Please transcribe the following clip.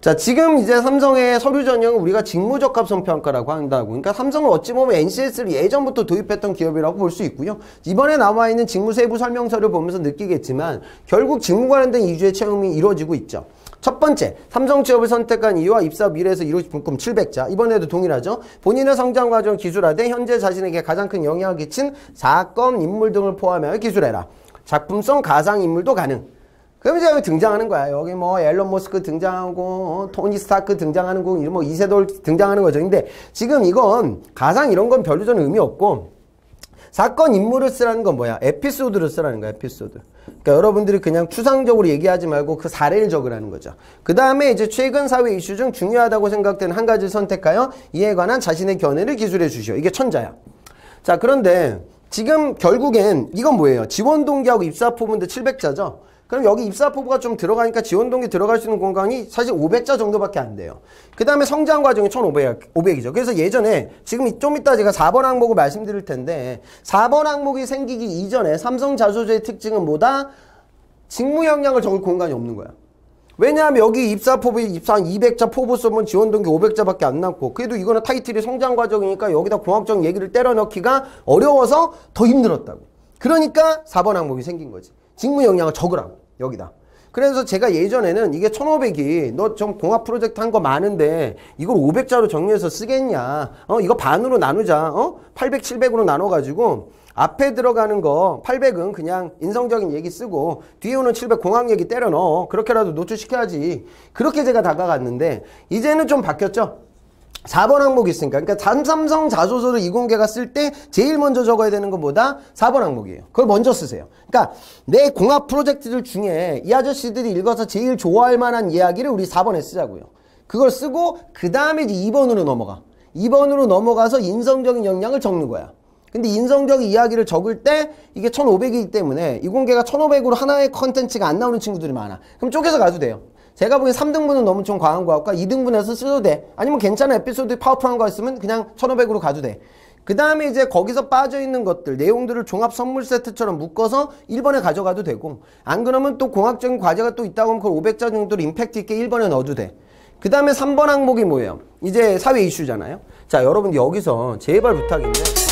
자 지금 이제 삼성의 서류 전형은 우리가 직무적합 성평가라고 한다고 그러니까 삼성은 어찌 보면 NCS를 예전부터 도입했던 기업이라고 볼 수 있고요 이번에 나와 있는 직무 세부 설명서를 보면서 느끼겠지만 결국 직무 관련된 이주의 채용이 이루어지고 있죠 첫 번째, 삼성 취업을 선택한 이유와 입사 미래에서 이루어진 분금 700자. 이번에도 동일하죠. 본인의 성장 과정 기술화돼 현재 자신에게 가장 큰 영향을 끼친 사건, 인물 등을 포함하여 기술해라. 작품성 가상 인물도 가능. 그럼 이제 여 등장하는 거야. 여기 뭐 앨런 머스크 등장하고 어, 토니 스타크 등장하는 거 이런 뭐 이세돌 등장하는 거죠. 근데 지금 이건 가상 이런 건 별로 저는 의미 없고 사건 인물을 쓰라는 건 뭐야? 에피소드를 쓰라는 거야. 에피소드. 그러니까 여러분들이 그냥 추상적으로 얘기하지 말고 그 사례를 적으라는 거죠. 그 다음에 이제 최근 사회 이슈 중 중요하다고 생각되는 한 가지를 선택하여 이에 관한 자신의 견해를 기술해 주시오. 이게 천자야. 자 그런데 지금 결국엔 이건 뭐예요? 지원동기하고 입사포부인데 700자죠? 그럼 여기 입사포부가 좀 들어가니까 지원동기 들어갈 수 있는 공간이 사실 500자 정도밖에 안 돼요. 그 다음에 성장 과정이 1,500, 500이죠. 그래서 예전에 지금 좀 이따 제가 4번 항목을 말씀드릴 텐데 4번 항목이 생기기 이전에 삼성 자소주의 특징은 뭐다? 직무 역량을 적을 공간이 없는 거야. 왜냐하면 여기 입사 포부 입사한 200자 포부 쓰면 지원 동기 500자밖에 안 남고 그래도 이거는 타이틀이 성장 과정이니까 여기다 공학적 얘기를 때려 넣기가 어려워서 더 힘들었다고. 그러니까 4번 항목이 생긴 거지. 직무 역량을 적으라고. 여기다. 그래서 제가 예전에는 이게 1 5 0 0이너 좀 공학 프로젝트 한 거 많은데 이걸 5 0 0자로 정리해서 쓰겠냐 어 이거 반으로 나누자 어 800, 7 0 0으로 나눠가지고 앞에 들어가는 거 800은 그냥 인성적인 얘기 쓰고 뒤에 오는 700 공학 얘기 때려 넣어 그렇게라도 노출시켜야지 그렇게 제가 다가갔는데 이제는 좀 바뀌었죠 4번 항목이 있으니까 그러니까 삼성 자소서를 이공계가 쓸 때 제일 먼저 적어야 되는 것보다 4번 항목이에요 그걸 먼저 쓰세요 그러니까 내 공학 프로젝트들 중에 이 아저씨들이 읽어서 제일 좋아할 만한 이야기를 우리 4번에 쓰자고요 그걸 쓰고 그 다음에 이제 2번으로 넘어가 2번으로 넘어가서 인성적인 역량을 적는 거야 근데 인성적인 이야기를 적을 때 이게 1500이기 때문에 이공계가 1500으로 하나의 컨텐츠가 안 나오는 친구들이 많아 그럼 쪼개서 가도 돼요 제가 보기엔 3등분은 너무 좀 과한 거 같고 2등분에서 쓰도 돼. 아니면 괜찮은 에피소드 파워풀한 거 있으면 그냥 1500으로 가도 돼. 그 다음에 이제 거기서 빠져있는 것들 내용들을 종합 선물 세트처럼 묶어서 1번에 가져가도 되고 안 그러면 또 공학적인 과제가 또 있다고 하면 그걸 500자 정도로 임팩트 있게 1번에 넣어도 돼. 그 다음에 3번 항목이 뭐예요? 이제 사회 이슈잖아요. 자 여러분 여기서 제발 부탁인데